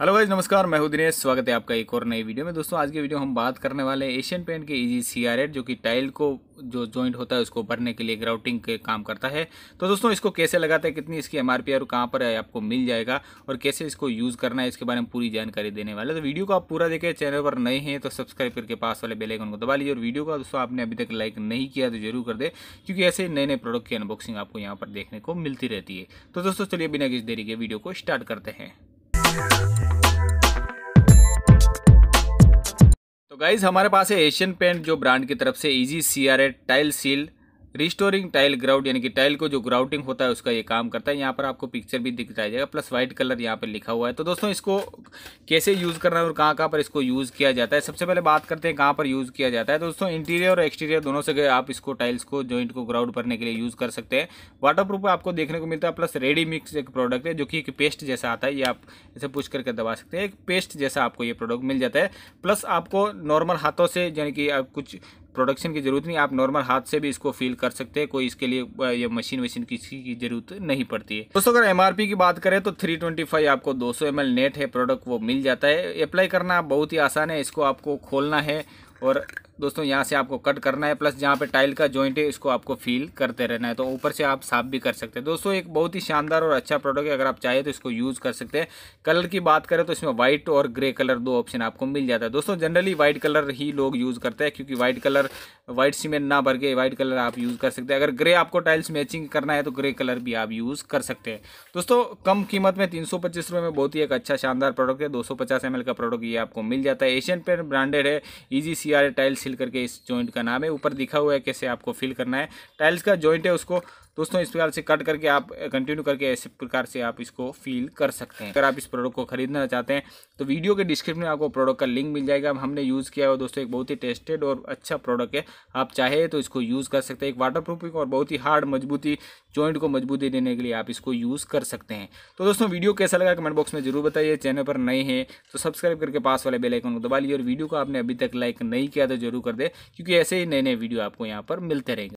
hello भाई नमस्कार मैं हूं दिनेश स्वागत है आपका एक और नई वीडियो में दोस्तों आज की वीडियो हम बात करने वाले हैं एशियन पेंट के इजी सीआरएट जो कि टाइल को जो जॉइंट होता है उसको भरने के लिए ग्राउटिंग के काम करता है तो दोस्तों इसको कैसे लगाते हैं कितनी इसकी एम और कहाँ पर है आपको मिल जाएगा और कैसे इसको यूज़ करना है इसके बारे में पूरी जानकारी देने वाले तो वीडियो को आप पूरा देखें चैनल पर नए हैं तो सब्सक्राइब करके पास वाले बेलाइकन को दबा लीजिए और वीडियो का दोस्तों आपने अभी तक लाइक नहीं किया तो जरूर कर दे क्योंकि ऐसे नए नए प्रोडक्ट की अनबॉक्सिंग आपको यहाँ पर देखने को मिलती रहती है तो दोस्तों चलिए बिना किसी देरी के वीडियो को स्टार्ट करते हैं तो गाइज़ हमारे पास है एशियन पेंट जो ब्रांड की तरफ से easy C tile seal restoring tile grout यानी कि टाइल को जो ग्राउटिंग होता है उसका ये काम करता है यहाँ पर आपको पिक्चर भी दिख जाएगा प्लस व्हाइट कलर यहाँ पर लिखा हुआ है तो दोस्तों इसको कैसे यूज़ करना है और कहाँ कहाँ पर इसको यूज़ किया जाता है सबसे पहले बात करते हैं कहाँ पर यूज़ किया जाता है तो दोस्तों इंटीरियर और एक्सटीरियर दोनों से आप इसको टाइल्स को जॉइंट को ग्राउट भरने के लिए यूज़ कर सकते हैं वाटर आपको देखने को मिलता है प्लस रेडी मिक्स एक प्रोडक्ट है जो कि एक पेस्ट जैसा आता है ये आप इसे पुश करके दबा सकते हैं एक पेस्ट जैसा आपको ये प्रोडक्ट मिल जाता है प्लस आपको नॉर्मल हाथों से यानी कि कुछ प्रोडक्शन की ज़रूरत नहीं आप नॉर्मल हाथ से भी इसको फील कर सकते हैं कोई इसके लिए ये मशीन वशीन किसी की जरूरत नहीं पड़ती है दोस्तों अगर एम की बात करें तो थ्री आपको दो सौ नेट है प्रोडक्ट वो मिल जाता है अप्लाई करना बहुत ही आसान है इसको आपको खोलना है और दोस्तों यहाँ से आपको कट करना है प्लस जहाँ पे टाइल का जॉइंट है इसको आपको फील करते रहना है तो ऊपर से आप साफ भी कर सकते हैं दोस्तों एक बहुत ही शानदार और अच्छा प्रोडक्ट है अगर आप चाहें तो इसको यूज़ कर सकते हैं कलर की बात करें तो इसमें व्हाइट और ग्रे कलर दो ऑप्शन आपको मिल जाता है दोस्तों जनरली व्हाइट कलर ही लोग यूज़ करते हैं क्योंकि व्हाइट कलर व्हाइट सीमेंट ना भर के व्हाइट कलर आप यूज़ कर सकते हैं अगर ग्रे आपको टाइल्स मैचिंग करना है तो ग्रे कलर भी आप यूज़ कर सकते हैं दोस्तों कम कीमत में तीन सौ में बहुत ही एक अच्छा शानदार प्रोडक्ट है दो सौ का प्रोडक्ट ये आपको मिल जाता है एशियन पेंट ब्रांडेड है ईजी सी टाइल्स सील करके इस जॉइंट का नाम है ऊपर दिखा हुआ है कैसे आपको फिल करना है टाइल्स का जॉइंट है उसको दोस्तों इस प्रकार से कट करके आप कंटिन्यू करके ऐसे प्रकार से आप इसको फील कर सकते हैं अगर आप इस प्रोडक्ट को खरीदना चाहते हैं तो वीडियो के डिस्क्रिप्शन में आपको प्रोडक्ट का लिंक मिल जाएगा हमने यूज़ किया है दोस्तों एक बहुत ही टेस्टेड और अच्छा प्रोडक्ट है आप चाहे तो इसको यूज़ कर सकते हैं एक वाटर और बहुत ही हार्ड मजबूती जॉइंट को मजबूती देने के लिए आप इसको यूज़ कर सकते हैं तो दोस्तों वीडियो कैसा लगा कमेंट बॉक्स में जरूर बताइए चैनल पर नए हैं तो सब्सक्राइब करके पास वाले बेलाइकन को दबा लीजिए और वीडियो को आपने अभी तक लाइक नहीं किया तो जरूर कर दे क्योंकि ऐसे ही नए नए वीडियो आपको यहाँ पर मिलते रहेंगे